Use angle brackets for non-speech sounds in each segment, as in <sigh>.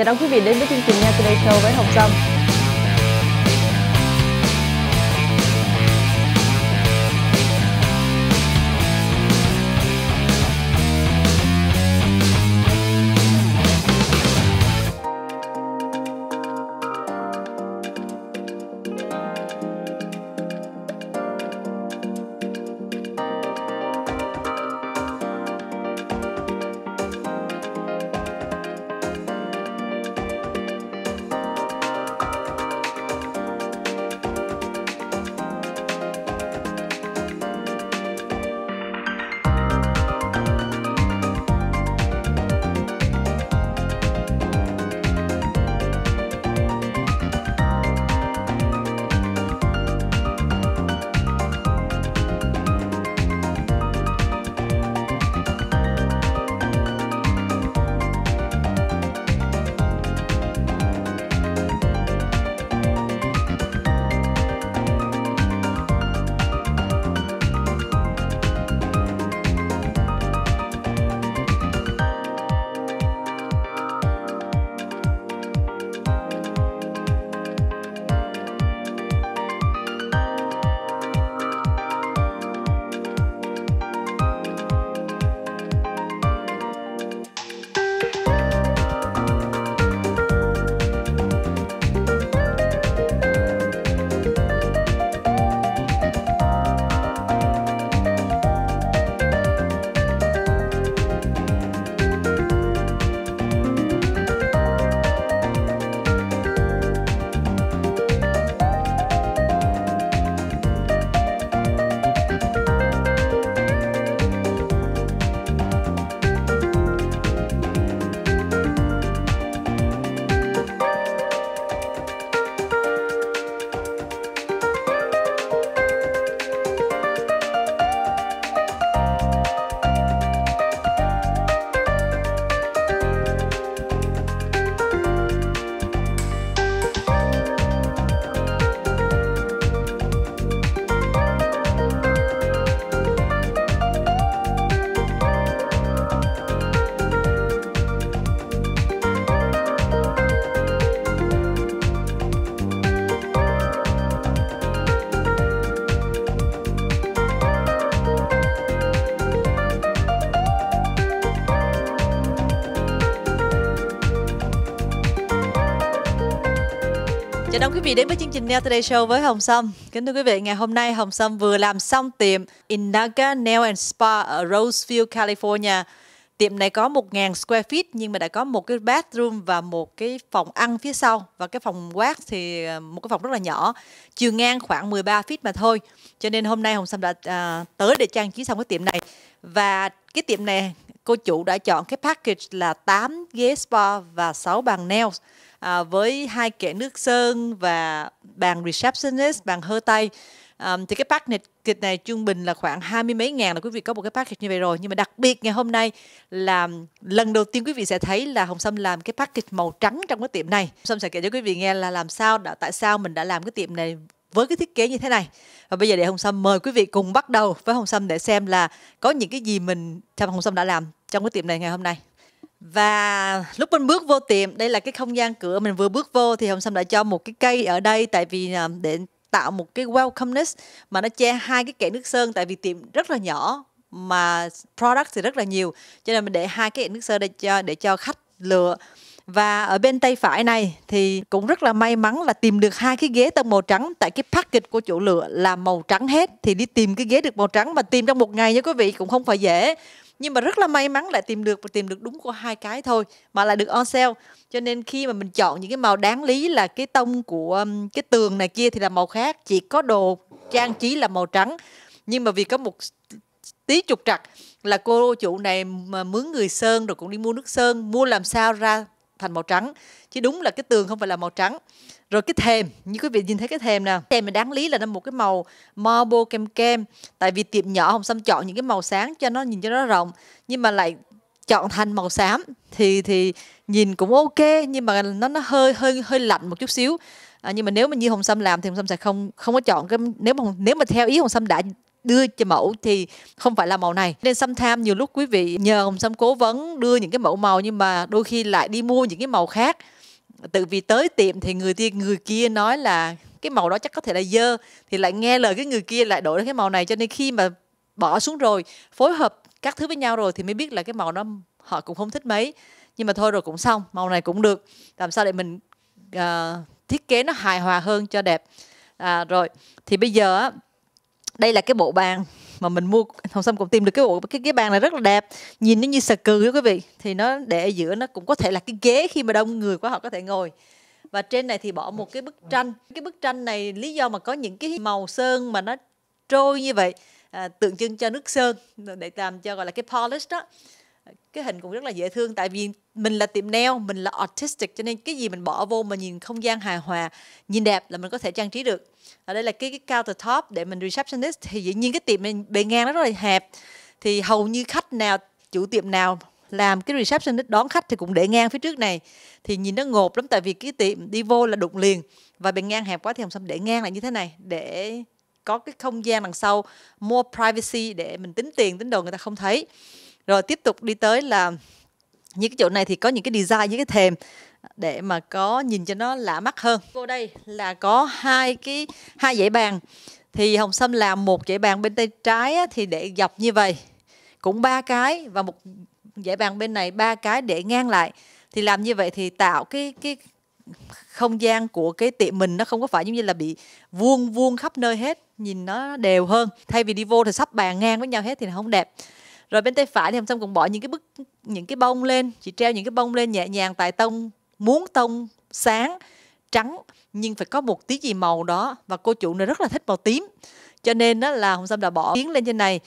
Chào đón quý vị đến với chương trình Nha Today Show với Hồng Sâm. vị đến với chương trình Nail Today Show với Hồng Sâm. Kính thưa quý vị, ngày hôm nay Hồng Sâm vừa làm xong tiệm Indaga Nail and Spa ở Roseville, California. Tiệm này có 1.000 square feet nhưng mà đã có một cái bathroom và một cái phòng ăn phía sau và cái phòng quát thì à, một cái phòng rất là nhỏ, chiều ngang khoảng 13 feet mà thôi. Cho nên hôm nay Hồng Sâm đã à, tới để trang trí xong cái tiệm này và cái tiệm này cô chủ đã chọn cái package là 8 ghế spa và 6 bàn nails à, với hai kẻ nước sơn và bàn receptionist bàn hơ tay um, thì cái package kịch này trung bình là khoảng hai mươi mấy ngàn là quý vị có một cái package như vậy rồi nhưng mà đặc biệt ngày hôm nay là lần đầu tiên quý vị sẽ thấy là hồng sâm làm cái package màu trắng trong cái tiệm này hồng sâm sẽ kể cho quý vị nghe là làm sao đã tại sao mình đã làm cái tiệm này với cái thiết kế như thế này và bây giờ để hồng sâm mời quý vị cùng bắt đầu với hồng sâm để xem là có những cái gì mình trong hồng sâm đã làm trong cái tiệm này ngày hôm nay và lúc mình bước vô tiệm đây là cái không gian cửa mình vừa bước vô thì hồng sâm đã cho một cái cây ở đây tại vì à, để tạo một cái welcomeness mà nó che hai cái kẻ nước sơn tại vì tiệm rất là nhỏ mà product thì rất là nhiều cho nên mình để hai cái kẻ nước sơn để cho để cho khách lựa và ở bên tay phải này thì cũng rất là may mắn là tìm được hai cái ghế tông màu trắng tại cái package của chỗ lựa là màu trắng hết thì đi tìm cái ghế được màu trắng mà tìm trong một ngày nha quý vị cũng không phải dễ nhưng mà rất là may mắn lại tìm được và tìm được đúng của hai cái thôi mà lại được on sale cho nên khi mà mình chọn những cái màu đáng lý là cái tông của cái tường này kia thì là màu khác chỉ có đồ trang trí là màu trắng nhưng mà vì có một tí trục trặc là cô chủ này mà mướn người sơn rồi cũng đi mua nước sơn mua làm sao ra thành màu trắng chứ đúng là cái tường không phải là màu trắng rồi cái thềm như quý vị nhìn thấy cái thềm nè thềm mình đáng lý là nó một cái màu marble kem kem tại vì tiệm nhỏ hồng sâm chọn những cái màu sáng cho nó nhìn cho nó rộng nhưng mà lại chọn thành màu xám thì thì nhìn cũng ok nhưng mà nó nó hơi hơi hơi lạnh một chút xíu à, nhưng mà nếu mà như hồng sâm làm thì hồng sâm sẽ không không có chọn cái nếu mà nếu mà theo ý hồng sâm đã đưa cho mẫu thì không phải là màu này nên xăm tham nhiều lúc quý vị nhờ hồng sâm cố vấn đưa những cái mẫu màu nhưng mà đôi khi lại đi mua những cái màu khác tự vì tới tiệm thì người kia người kia nói là cái màu đó chắc có thể là dơ thì lại nghe lời cái người kia lại đổi cái màu này cho nên khi mà bỏ xuống rồi phối hợp các thứ với nhau rồi thì mới biết là cái màu đó họ cũng không thích mấy nhưng mà thôi rồi cũng xong màu này cũng được làm sao để mình uh, thiết kế nó hài hòa hơn cho đẹp à, rồi thì bây giờ đây là cái bộ bàn mà mình mua hồng sâm cũng tìm được cái bộ cái cái bàn này rất là đẹp nhìn nó như sà cừ đó quý vị thì nó để ở giữa nó cũng có thể là cái ghế khi mà đông người quá họ có thể ngồi và trên này thì bỏ một cái bức tranh cái bức tranh này lý do mà có những cái màu sơn mà nó trôi như vậy à, tượng trưng cho nước sơn để làm cho gọi là cái polish đó cái hình cũng rất là dễ thương tại vì mình là tiệm nail mình là artistic cho nên cái gì mình bỏ vô mà nhìn không gian hài hòa nhìn đẹp là mình có thể trang trí được ở đây là cái, cái counter top để mình receptionist thì dĩ nhiên cái tiệm này bề ngang nó rất là hẹp thì hầu như khách nào chủ tiệm nào làm cái receptionist đón khách thì cũng để ngang phía trước này thì nhìn nó ngột lắm tại vì cái tiệm đi vô là đụng liền và bề ngang hẹp quá thì không xong để ngang lại như thế này để có cái không gian đằng sau more privacy để mình tính tiền tính đồ người ta không thấy rồi tiếp tục đi tới là những cái chỗ này thì có những cái design những cái thềm để mà có nhìn cho nó lạ mắt hơn cô đây là có hai cái hai dãy bàn thì hồng sâm làm một dãy bàn bên tay trái á, thì để dọc như vậy cũng ba cái và một dãy bàn bên này ba cái để ngang lại thì làm như vậy thì tạo cái cái không gian của cái tiệm mình nó không có phải giống như là bị vuông vuông khắp nơi hết nhìn nó đều hơn thay vì đi vô thì sắp bàn ngang với nhau hết thì nó không đẹp rồi bên tay phải thì hồng sâm cũng bỏ những cái bức những cái bông lên chị treo những cái bông lên nhẹ nhàng tại tông muốn tông sáng trắng nhưng phải có một tí gì màu đó và cô chủ này rất là thích màu tím cho nên đó là hồng sâm đã bỏ tiếng lên trên này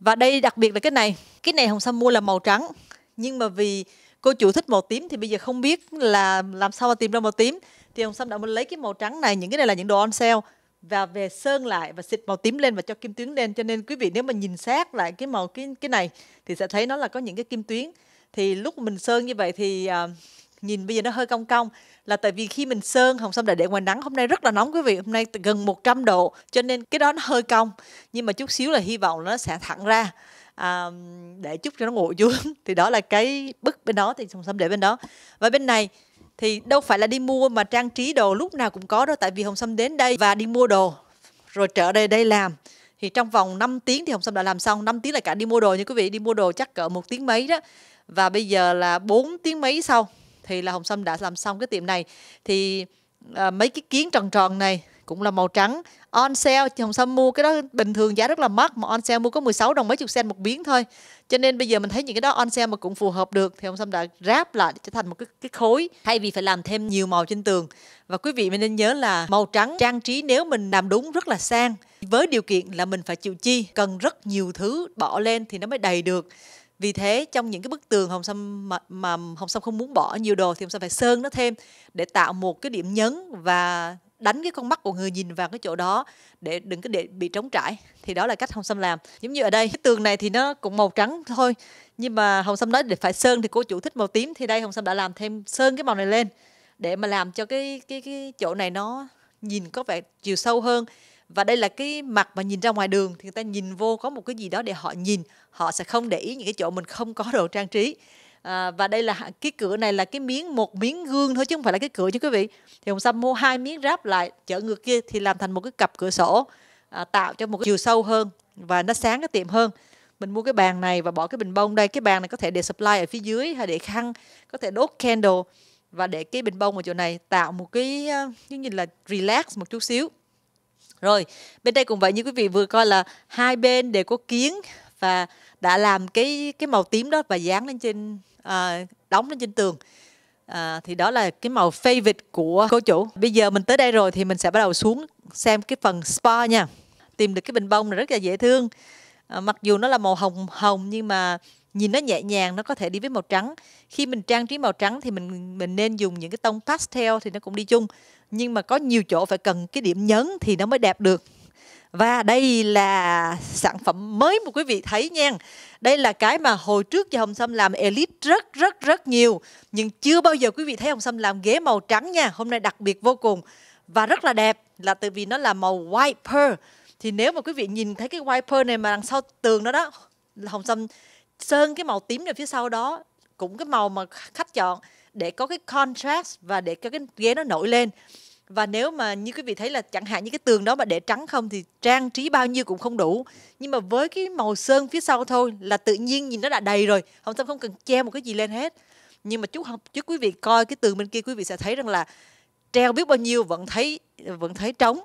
và đây đặc biệt là cái này cái này hồng sâm mua là màu trắng nhưng mà vì cô chủ thích màu tím thì bây giờ không biết là làm sao mà tìm ra màu tím thì hồng sâm đã muốn lấy cái màu trắng này những cái này là những đồ on sale và về sơn lại và xịt màu tím lên và cho kim tuyến lên cho nên quý vị nếu mà nhìn sát lại cái màu cái cái này thì sẽ thấy nó là có những cái kim tuyến thì lúc mình sơn như vậy thì à, nhìn bây giờ nó hơi cong cong là tại vì khi mình sơn hồng sâm đã để ngoài nắng hôm nay rất là nóng quý vị hôm nay gần 100 độ cho nên cái đó nó hơi cong nhưng mà chút xíu là hy vọng nó sẽ thẳng ra à, để chút cho nó nguội <laughs> xuống thì đó là cái bức bên đó thì hồng sâm để bên đó và bên này thì đâu phải là đi mua mà trang trí đồ lúc nào cũng có đâu tại vì Hồng Sâm đến đây và đi mua đồ rồi trở về đây làm thì trong vòng 5 tiếng thì Hồng Sâm đã làm xong 5 tiếng là cả đi mua đồ nha quý vị đi mua đồ chắc cỡ một tiếng mấy đó và bây giờ là 4 tiếng mấy sau thì là Hồng Sâm đã làm xong cái tiệm này thì à, mấy cái kiến tròn tròn này cũng là màu trắng on sale chị Hồng Sâm mua cái đó bình thường giá rất là mắc mà on sale mua có 16 đồng mấy chục sen một biến thôi cho nên bây giờ mình thấy những cái đó on sale mà cũng phù hợp được thì Hồng Sâm đã ráp lại trở thành một cái, cái khối thay vì phải làm thêm nhiều màu trên tường và quý vị mình nên nhớ là màu trắng trang trí nếu mình làm đúng rất là sang với điều kiện là mình phải chịu chi cần rất nhiều thứ bỏ lên thì nó mới đầy được vì thế trong những cái bức tường hồng sâm mà, mà hồng sâm không muốn bỏ nhiều đồ thì hồng sâm phải sơn nó thêm để tạo một cái điểm nhấn và đánh cái con mắt của người nhìn vào cái chỗ đó để đừng có để bị trống trải thì đó là cách hồng sâm làm giống như ở đây cái tường này thì nó cũng màu trắng thôi nhưng mà hồng sâm nói để phải sơn thì cô chủ thích màu tím thì đây hồng sâm đã làm thêm sơn cái màu này lên để mà làm cho cái cái cái chỗ này nó nhìn có vẻ chiều sâu hơn và đây là cái mặt mà nhìn ra ngoài đường thì người ta nhìn vô có một cái gì đó để họ nhìn họ sẽ không để ý những cái chỗ mình không có đồ trang trí à, và đây là cái cửa này là cái miếng một miếng gương thôi chứ không phải là cái cửa chứ quý vị thì hồng sâm mua hai miếng ráp lại chở ngược kia thì làm thành một cái cặp cửa sổ à, tạo cho một cái chiều sâu hơn và nó sáng cái tiệm hơn mình mua cái bàn này và bỏ cái bình bông đây cái bàn này có thể để supply ở phía dưới hay để khăn có thể đốt candle và để cái bình bông ở chỗ này tạo một cái à, giống như là relax một chút xíu rồi bên đây cũng vậy như quý vị vừa coi là hai bên đều có kiến và đã làm cái cái màu tím đó và dán lên trên à, đóng lên trên tường à, thì đó là cái màu favorite của cô chủ bây giờ mình tới đây rồi thì mình sẽ bắt đầu xuống xem cái phần spa nha tìm được cái bình bông này rất là dễ thương à, mặc dù nó là màu hồng hồng nhưng mà nhìn nó nhẹ nhàng nó có thể đi với màu trắng khi mình trang trí màu trắng thì mình mình nên dùng những cái tông pastel thì nó cũng đi chung nhưng mà có nhiều chỗ phải cần cái điểm nhấn thì nó mới đẹp được và đây là sản phẩm mới mà quý vị thấy nha đây là cái mà hồi trước giờ hồng sâm làm elite rất rất rất nhiều nhưng chưa bao giờ quý vị thấy hồng sâm làm ghế màu trắng nha hôm nay đặc biệt vô cùng và rất là đẹp là từ vì nó là màu white pearl thì nếu mà quý vị nhìn thấy cái white pearl này mà đằng sau tường đó đó hồng sâm sơn cái màu tím ở phía sau đó cũng cái màu mà khách chọn để có cái contrast và để cho cái ghế nó nổi lên và nếu mà như quý vị thấy là chẳng hạn như cái tường đó mà để trắng không thì trang trí bao nhiêu cũng không đủ nhưng mà với cái màu sơn phía sau thôi là tự nhiên nhìn nó đã đầy rồi hồng sâm không cần che một cái gì lên hết nhưng mà chú học chú quý vị coi cái tường bên kia quý vị sẽ thấy rằng là treo biết bao nhiêu vẫn thấy vẫn thấy trống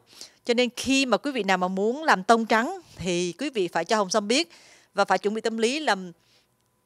cho nên khi mà quý vị nào mà muốn làm tông trắng thì quý vị phải cho hồng sâm biết và phải chuẩn bị tâm lý làm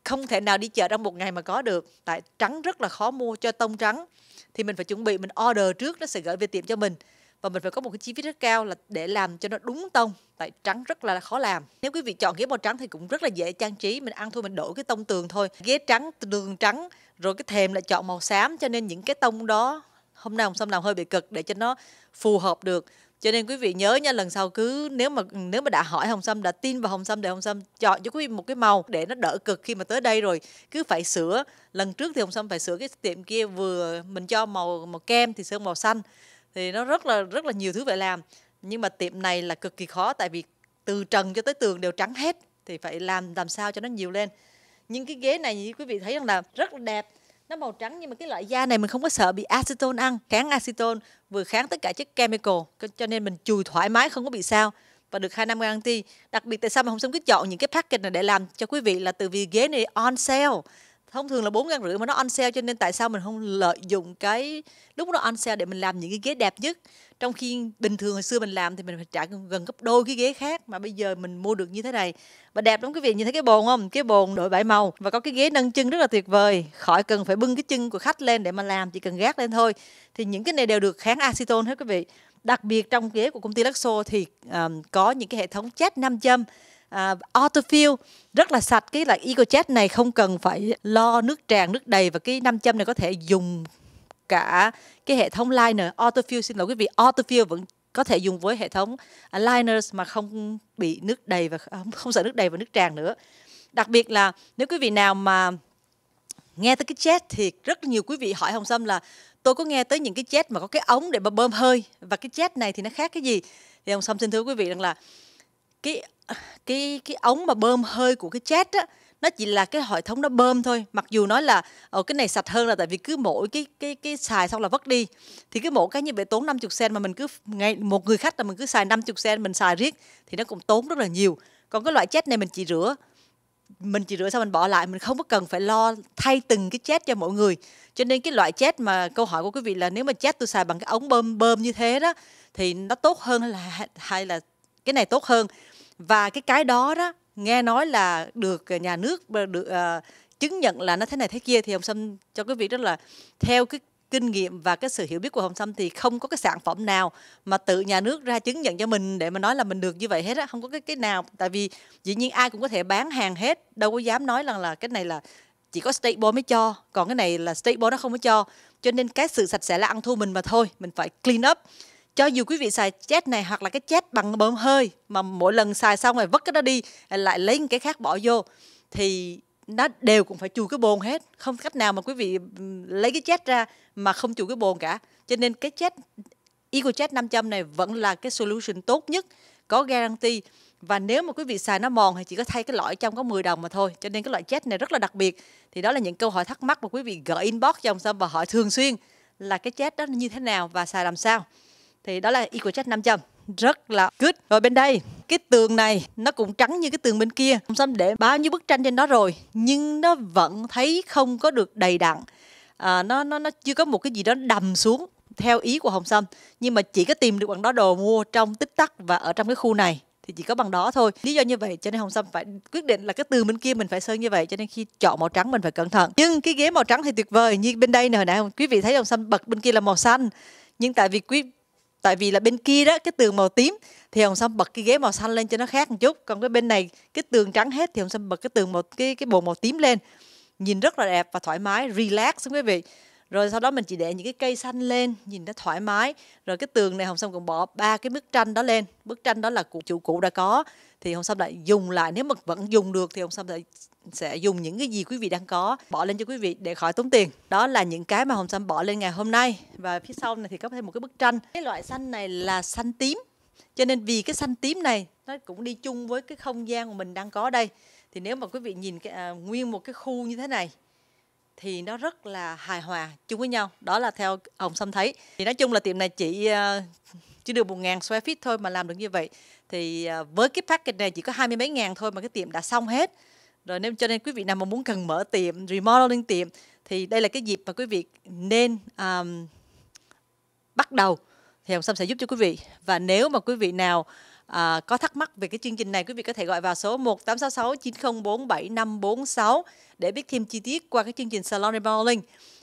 không thể nào đi chợ trong một ngày mà có được tại trắng rất là khó mua cho tông trắng thì mình phải chuẩn bị mình order trước nó sẽ gửi về tiệm cho mình và mình phải có một cái chi phí rất cao là để làm cho nó đúng tông tại trắng rất là khó làm nếu quý vị chọn ghế màu trắng thì cũng rất là dễ trang trí mình ăn thôi mình đổi cái tông tường thôi ghế trắng tường trắng rồi cái thềm lại chọn màu xám cho nên những cái tông đó hôm nay hôm sau làm hơi bị cực để cho nó phù hợp được cho nên quý vị nhớ nha lần sau cứ nếu mà nếu mà đã hỏi hồng sâm đã tin vào hồng sâm để hồng sâm chọn cho quý vị một cái màu để nó đỡ cực khi mà tới đây rồi cứ phải sửa lần trước thì hồng sâm phải sửa cái tiệm kia vừa mình cho màu màu kem thì sơn màu xanh thì nó rất là rất là nhiều thứ phải làm nhưng mà tiệm này là cực kỳ khó tại vì từ trần cho tới tường đều trắng hết thì phải làm làm sao cho nó nhiều lên nhưng cái ghế này như quý vị thấy rằng là rất là đẹp nó màu trắng nhưng mà cái loại da này mình không có sợ bị acetone ăn kháng acetone vừa kháng tất cả chất chemical cho nên mình chùi thoải mái không có bị sao và được 250 anti đặc biệt tại sao mà không sớm cứ chọn những cái package này để làm cho quý vị là từ vì ghế này on sale thông thường là bốn ngàn rưỡi mà nó on sale cho nên tại sao mình không lợi dụng cái lúc nó on sale để mình làm những cái ghế đẹp nhất trong khi bình thường hồi xưa mình làm thì mình phải trả gần gấp đôi cái ghế khác mà bây giờ mình mua được như thế này và đẹp lắm quý vị nhìn thấy cái bồn không cái bồn đổi bảy màu và có cái ghế nâng chân rất là tuyệt vời khỏi cần phải bưng cái chân của khách lên để mà làm chỉ cần gác lên thôi thì những cái này đều được kháng acetone hết quý vị đặc biệt trong ghế của công ty Luxo thì um, có những cái hệ thống chát nam châm à, autofill rất là sạch cái là EcoJet này không cần phải lo nước tràn nước đầy và cái nam châm này có thể dùng cả cái hệ thống liner autofill xin lỗi quý vị autofill vẫn có thể dùng với hệ thống à, liners mà không bị nước đầy và không, không sợ nước đầy và nước tràn nữa đặc biệt là nếu quý vị nào mà nghe tới cái jet thì rất nhiều quý vị hỏi hồng sâm là tôi có nghe tới những cái jet mà có cái ống để mà bơm hơi và cái jet này thì nó khác cái gì thì hồng sâm xin thưa quý vị rằng là cái cái cái ống mà bơm hơi của cái chết á nó chỉ là cái hệ thống nó bơm thôi mặc dù nói là ở ờ, cái này sạch hơn là tại vì cứ mỗi cái cái cái xài xong là vứt đi thì cái mỗi cái như vậy tốn 50 sen mà mình cứ ngày một người khách là mình cứ xài 50 sen mình xài riết thì nó cũng tốn rất là nhiều còn cái loại chết này mình chỉ rửa mình chỉ rửa xong mình bỏ lại mình không có cần phải lo thay từng cái chết cho mọi người cho nên cái loại chết mà câu hỏi của quý vị là nếu mà chết tôi xài bằng cái ống bơm bơm như thế đó thì nó tốt hơn là hay là cái này tốt hơn và cái cái đó đó nghe nói là được nhà nước ờ, được uh, chứng nhận là nó thế này thế kia thì hồng sâm cho quý vị rất là theo cái kinh nghiệm và cái sự hiểu biết của hồng sâm thì không có cái sản phẩm nào mà tự nhà nước ra chứng nhận cho mình để mà nói là mình được như vậy hết á không có cái cái nào tại vì dĩ nhiên ai cũng có thể bán hàng hết đâu có dám nói rằng là cái này là chỉ có stateball mới cho còn cái này là stateball nó không có cho cho nên cái sự sạch sẽ là ăn thua mình mà thôi mình phải clean up cho dù quý vị xài chét này hoặc là cái chét bằng bơm hơi mà mỗi lần xài xong rồi vứt cái đó đi lại lấy cái khác bỏ vô thì nó đều cũng phải chùi cái bồn hết không cách nào mà quý vị lấy cái chét ra mà không chùi cái bồn cả cho nên cái chét EcoChat 500 này vẫn là cái solution tốt nhất có guarantee và nếu mà quý vị xài nó mòn thì chỉ có thay cái lõi trong có 10 đồng mà thôi cho nên cái loại chat này rất là đặc biệt thì đó là những câu hỏi thắc mắc mà quý vị gửi inbox cho ông Sâm và hỏi thường xuyên là cái chat đó như thế nào và xài làm sao thì đó là EcoCheck 500 rất là good rồi bên đây cái tường này nó cũng trắng như cái tường bên kia ông xâm để bao nhiêu bức tranh trên đó rồi nhưng nó vẫn thấy không có được đầy đặn à, nó nó nó chưa có một cái gì đó đầm xuống theo ý của hồng sâm nhưng mà chỉ có tìm được bằng đó đồ mua trong tích tắc và ở trong cái khu này thì chỉ có bằng đó thôi lý do như vậy cho nên hồng sâm phải quyết định là cái tường bên kia mình phải sơn như vậy cho nên khi chọn màu trắng mình phải cẩn thận nhưng cái ghế màu trắng thì tuyệt vời như bên đây nè hồi nãy quý vị thấy hồng sâm bật bên kia là màu xanh nhưng tại vì quý tại vì là bên kia đó cái tường màu tím thì hồng sâm bật cái ghế màu xanh lên cho nó khác một chút còn cái bên này cái tường trắng hết thì hồng sâm bật cái tường màu cái cái bộ màu tím lên nhìn rất là đẹp và thoải mái relax đúng quý vị rồi sau đó mình chỉ để những cái cây xanh lên nhìn nó thoải mái rồi cái tường này hồng sâm còn bỏ ba cái bức tranh đó lên bức tranh đó là của chủ cũ đã có thì hồng sâm lại dùng lại nếu mà vẫn dùng được thì hồng sâm lại sẽ dùng những cái gì quý vị đang có bỏ lên cho quý vị để khỏi tốn tiền đó là những cái mà hồng sâm bỏ lên ngày hôm nay và phía sau này thì có thêm một cái bức tranh cái loại xanh này là xanh tím cho nên vì cái xanh tím này nó cũng đi chung với cái không gian mà mình đang có đây thì nếu mà quý vị nhìn cái, à, nguyên một cái khu như thế này thì nó rất là hài hòa chung với nhau đó là theo hồng sâm thấy thì nói chung là tiệm này chỉ à, chỉ được một ngàn square feet thôi mà làm được như vậy thì à, với cái package này chỉ có hai mươi mấy ngàn thôi mà cái tiệm đã xong hết rồi nên cho nên quý vị nào mà muốn cần mở tiệm remodeling tiệm thì đây là cái dịp mà quý vị nên um, bắt đầu thì Hồng Sâm sẽ giúp cho quý vị và nếu mà quý vị nào à, có thắc mắc về cái chương trình này quý vị có thể gọi vào số một tám sáu sáu chín bốn bảy năm bốn sáu để biết thêm chi tiết qua cái chương trình Salon Remodeling.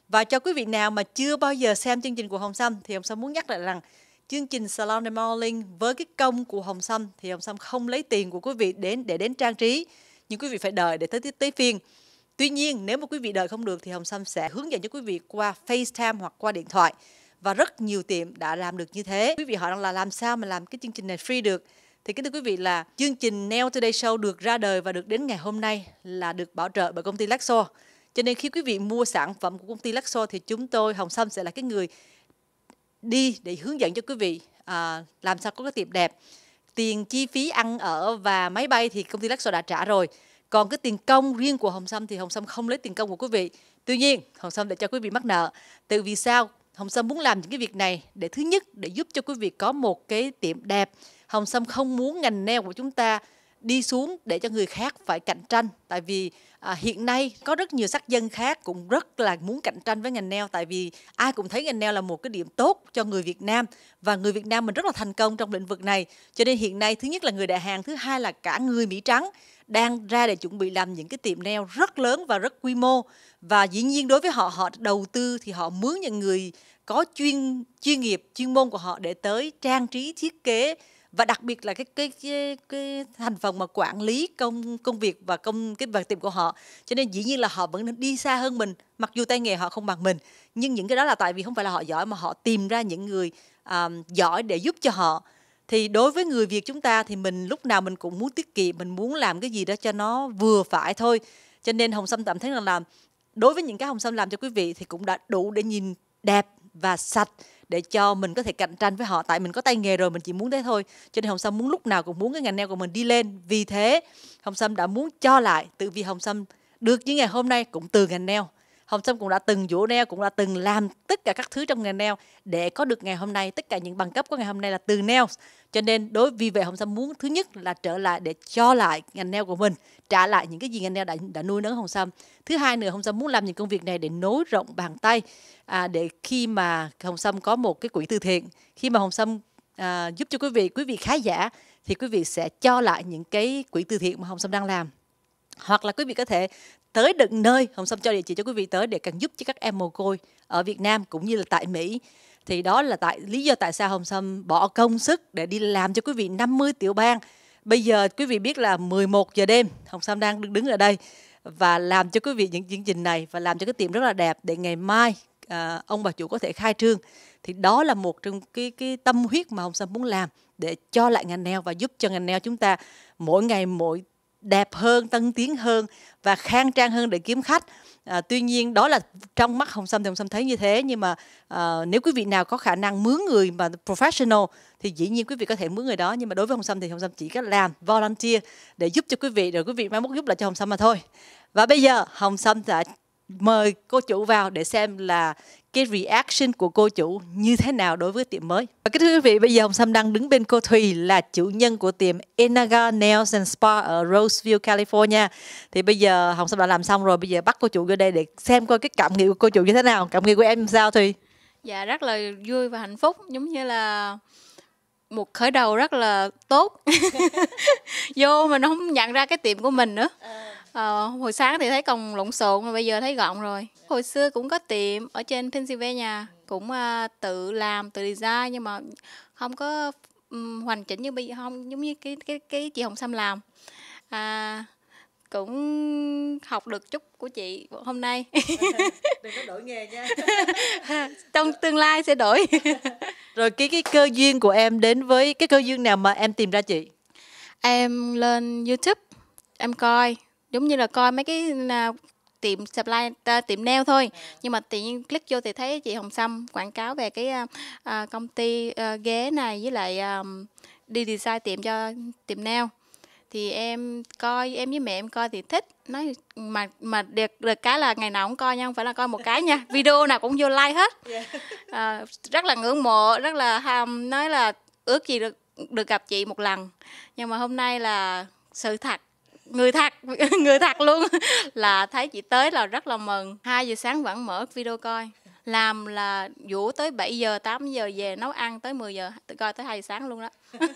Và cho quý vị nào mà chưa bao giờ xem chương trình của Hồng Sâm thì Hồng Sâm muốn nhắc lại rằng chương trình Salon Remodeling với cái công của Hồng Sâm thì Hồng Sâm không lấy tiền của quý vị đến để đến trang trí nhưng quý vị phải đợi để tới tới phiên tuy nhiên nếu mà quý vị đợi không được thì hồng sâm sẽ hướng dẫn cho quý vị qua facetime hoặc qua điện thoại và rất nhiều tiệm đã làm được như thế quý vị hỏi rằng là làm sao mà làm cái chương trình này free được thì kính thưa quý vị là chương trình Nail Today Show được ra đời và được đến ngày hôm nay là được bảo trợ bởi công ty Laxo. Cho nên khi quý vị mua sản phẩm của công ty Laxo thì chúng tôi Hồng Sâm sẽ là cái người đi để hướng dẫn cho quý vị à, làm sao có cái tiệm đẹp tiền chi phí ăn ở và máy bay thì công ty Lexo đã trả rồi. Còn cái tiền công riêng của Hồng Sâm thì Hồng Sâm không lấy tiền công của quý vị. Tuy nhiên, Hồng Sâm để cho quý vị mắc nợ. Từ vì sao? Hồng Sâm muốn làm những cái việc này để thứ nhất để giúp cho quý vị có một cái tiệm đẹp. Hồng Sâm không muốn ngành neo của chúng ta đi xuống để cho người khác phải cạnh tranh tại vì à, hiện nay có rất nhiều sắc dân khác cũng rất là muốn cạnh tranh với ngành neo. tại vì ai cũng thấy ngành neo là một cái điểm tốt cho người Việt Nam và người Việt Nam mình rất là thành công trong lĩnh vực này cho nên hiện nay thứ nhất là người đại hàng thứ hai là cả người Mỹ trắng đang ra để chuẩn bị làm những cái tiệm neo rất lớn và rất quy mô và dĩ nhiên đối với họ họ đầu tư thì họ mướn những người có chuyên chuyên nghiệp chuyên môn của họ để tới trang trí thiết kế và đặc biệt là cái cái cái, cái thành phần mà quản lý công công việc và công cái vật tiệm của họ cho nên dĩ nhiên là họ vẫn đi xa hơn mình mặc dù tay nghề họ không bằng mình nhưng những cái đó là tại vì không phải là họ giỏi mà họ tìm ra những người um, giỏi để giúp cho họ thì đối với người việt chúng ta thì mình lúc nào mình cũng muốn tiết kiệm mình muốn làm cái gì đó cho nó vừa phải thôi cho nên hồng sâm cảm thấy rằng làm đối với những cái hồng sâm làm cho quý vị thì cũng đã đủ để nhìn đẹp và sạch để cho mình có thể cạnh tranh với họ tại mình có tay nghề rồi mình chỉ muốn thế thôi cho nên hồng sâm muốn lúc nào cũng muốn cái ngành nail của mình đi lên vì thế hồng sâm đã muốn cho lại tự vì hồng sâm được như ngày hôm nay cũng từ ngành nail Hồng Sâm cũng đã từng vũ neo cũng đã từng làm tất cả các thứ trong ngành neo để có được ngày hôm nay tất cả những bằng cấp của ngày hôm nay là từ neo cho nên đối vì vậy Hồng Sâm muốn thứ nhất là trở lại để cho lại ngành neo của mình trả lại những cái gì ngành neo đã, đã nuôi nấng Hồng Sâm thứ hai nữa Hồng Sâm muốn làm những công việc này để nối rộng bàn tay à, để khi mà Hồng Sâm có một cái quỹ từ thiện khi mà Hồng Sâm à, giúp cho quý vị quý vị khán giả thì quý vị sẽ cho lại những cái quỹ từ thiện mà Hồng Sâm đang làm hoặc là quý vị có thể tới được nơi hồng sâm cho địa chỉ cho quý vị tới để càng giúp cho các em mồ côi ở việt nam cũng như là tại mỹ thì đó là tại lý do tại sao hồng sâm bỏ công sức để đi làm cho quý vị 50 tiểu bang bây giờ quý vị biết là 11 giờ đêm hồng sâm đang đứng ở đây và làm cho quý vị những chương trình này và làm cho cái tiệm rất là đẹp để ngày mai à, ông bà chủ có thể khai trương thì đó là một trong cái cái tâm huyết mà hồng sâm muốn làm để cho lại ngành nail và giúp cho ngành nail chúng ta mỗi ngày mỗi đẹp hơn tân tiến hơn và khang trang hơn để kiếm khách à, tuy nhiên đó là trong mắt hồng sâm thì hồng sâm thấy như thế nhưng mà à, nếu quý vị nào có khả năng mướn người mà professional thì dĩ nhiên quý vị có thể mướn người đó nhưng mà đối với hồng sâm thì hồng sâm chỉ có làm volunteer để giúp cho quý vị rồi quý vị mai mốt giúp lại cho hồng sâm mà thôi và bây giờ hồng sâm sẽ mời cô chủ vào để xem là cái reaction của cô chủ như thế nào đối với tiệm mới. Và kính thưa quý vị, bây giờ Hồng Sâm đang đứng bên cô Thùy là chủ nhân của tiệm Enaga Nails and Spa ở Roseville, California. Thì bây giờ Hồng Sâm đã làm xong rồi, bây giờ bắt cô chủ vô đây để xem coi cái cảm nghĩ của cô chủ như thế nào, cảm nghĩ của em sao Thùy? Dạ rất là vui và hạnh phúc, giống như là một khởi đầu rất là tốt <laughs> vô mà nó không nhận ra cái tiệm của mình nữa à Ờ, hồi sáng thì thấy còn lộn xộn rồi bây giờ thấy gọn rồi. Hồi xưa cũng có tiệm ở trên Pennsylvania cũng à, tự làm tự design nhưng mà không có um, hoàn chỉnh như bây giờ không giống như cái cái cái chị Hồng Sâm làm. À, cũng học được chút của chị hôm nay <laughs> đừng có đổi nghề nha <laughs> trong tương lai sẽ đổi <laughs> rồi cái cái cơ duyên của em đến với cái cơ duyên nào mà em tìm ra chị em lên youtube em coi giống như là coi mấy cái à, tiệm supply uh, tiệm nail thôi à. nhưng mà tự nhiên click vô thì thấy chị Hồng Sâm quảng cáo về cái công ty ghế này với lại đi design tiệm cho tiệm nail thì em coi em với mẹ em coi thì thích nói mà mà được được cái là ngày nào cũng coi nha không phải là coi một cái nha <laughs> video nào cũng vô like hết à, rất là ngưỡng mộ rất là ham nói là ước gì được được gặp chị một lần nhưng mà hôm nay là sự thật người thật <laughs> người thật luôn là thấy chị tới là rất là mừng 2 giờ sáng vẫn mở video coi làm là vũ tới 7 giờ 8 giờ về nấu ăn tới 10 giờ coi tới 2 giờ sáng luôn đó <laughs>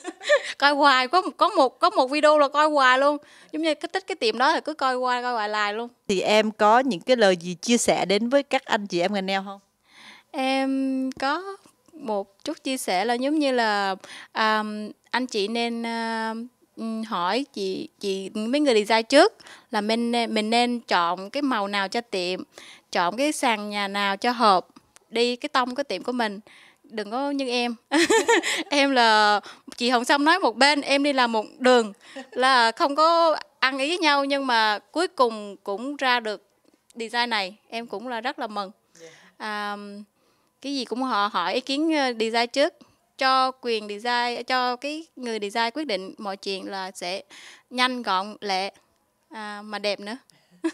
coi hoài có có một có một video là coi hoài luôn giống như cái tích cái tiệm đó là cứ coi hoài coi hoài lại luôn thì em có những cái lời gì chia sẻ đến với các anh chị em ngành nail không em có một chút chia sẻ là giống như là um, anh chị nên uh, hỏi chị chị mấy người design trước là mình mình nên chọn cái màu nào cho tiệm chọn cái sàn nhà nào cho hợp đi cái tông cái tiệm của mình đừng có như em <laughs> em là chị hồng sâm nói một bên em đi làm một đường là không có ăn ý với nhau nhưng mà cuối cùng cũng ra được design này em cũng là rất là mừng à, cái gì cũng họ hỏi ý kiến ờ, design trước cho quyền design cho cái người design quyết định mọi chuyện là sẽ nhanh gọn lẹ à, mà đẹp nữa <laughs>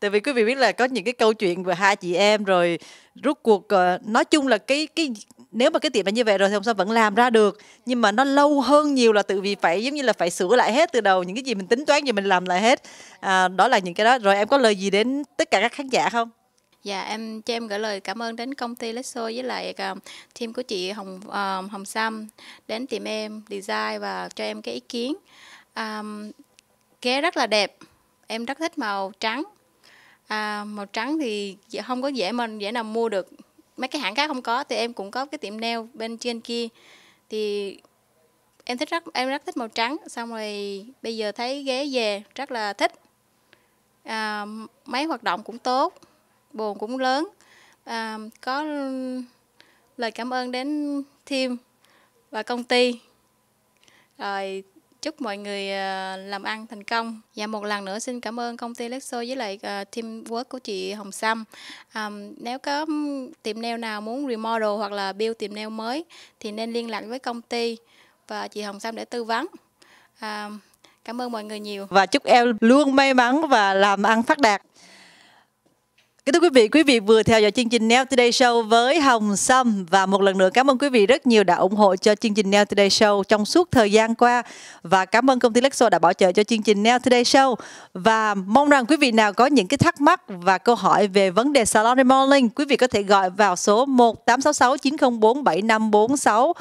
tại vì quý vị biết là có những cái câu chuyện về hai chị em rồi rút cuộc uh, nói chung là cái cái nếu mà cái tiệm là như vậy rồi thì không sao vẫn làm ra được nhưng mà nó lâu hơn nhiều là tự vì phải giống như là phải sửa lại hết từ đầu những cái gì mình tính toán gì mình làm lại hết à, đó là những cái đó rồi em có lời gì đến tất cả các khán giả không Dạ em cho em gửi lời cảm ơn đến công ty Lexo với lại uh, team của chị Hồng uh, Hồng Sam đến tìm em design và cho em cái ý kiến. Um, ghế rất là đẹp. Em rất thích màu trắng. À, màu trắng thì không có dễ mình dễ nào mua được mấy cái hãng khác không có thì em cũng có cái tiệm nail bên trên kia thì em thích rất em rất thích màu trắng xong rồi bây giờ thấy ghế về rất là thích à, mấy hoạt động cũng tốt buồn cũng lớn à, có lời cảm ơn đến team và công ty rồi chúc mọi người à, làm ăn thành công và dạ, một lần nữa xin cảm ơn công ty Lexo với lại à, team work của chị Hồng Sâm à, nếu có tiệm nail nào muốn remodel hoặc là build tiệm nail mới thì nên liên lạc với công ty và chị Hồng Sâm để tư vấn à, cảm ơn mọi người nhiều và chúc em luôn may mắn và làm ăn phát đạt Kính thưa quý vị, quý vị vừa theo dõi chương trình Now Today Show với Hồng Sâm và một lần nữa cảm ơn quý vị rất nhiều đã ủng hộ cho chương trình Now Today Show trong suốt thời gian qua và cảm ơn công ty Lexo đã bảo trợ cho chương trình Now Today Show và mong rằng quý vị nào có những cái thắc mắc và câu hỏi về vấn đề salon remodeling, quý vị có thể gọi vào số 1866 904 7546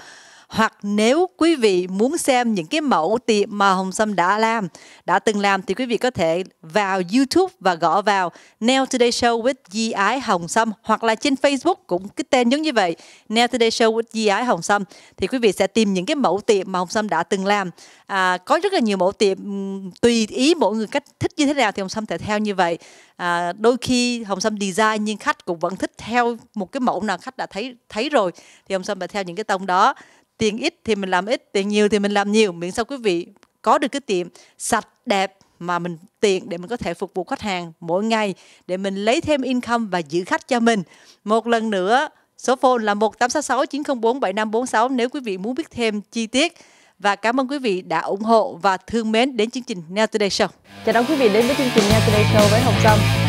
hoặc nếu quý vị muốn xem những cái mẫu tiệm mà Hồng Sâm đã làm, đã từng làm thì quý vị có thể vào YouTube và gõ vào Nail Today Show with Di Ái Hồng Sâm hoặc là trên Facebook cũng cái tên giống như vậy, Nail Today Show with Di Ái Hồng Sâm thì quý vị sẽ tìm những cái mẫu tiệm mà Hồng Sâm đã từng làm. À, có rất là nhiều mẫu tiệm tùy ý mỗi người cách thích như thế nào thì Hồng Sâm sẽ theo như vậy. À, đôi khi Hồng Sâm design nhưng khách cũng vẫn thích theo một cái mẫu nào khách đã thấy thấy rồi thì Hồng Sâm sẽ theo những cái tông đó tiền ít thì mình làm ít tiền nhiều thì mình làm nhiều miễn sao quý vị có được cái tiệm sạch đẹp mà mình tiện để mình có thể phục vụ khách hàng mỗi ngày để mình lấy thêm income và giữ khách cho mình một lần nữa số phone là một tám sáu sáu chín bốn bảy năm bốn sáu nếu quý vị muốn biết thêm chi tiết và cảm ơn quý vị đã ủng hộ và thương mến đến chương trình Nail Today Show. Chào đón quý vị đến với chương trình Nail Today Show với Hồng Sâm.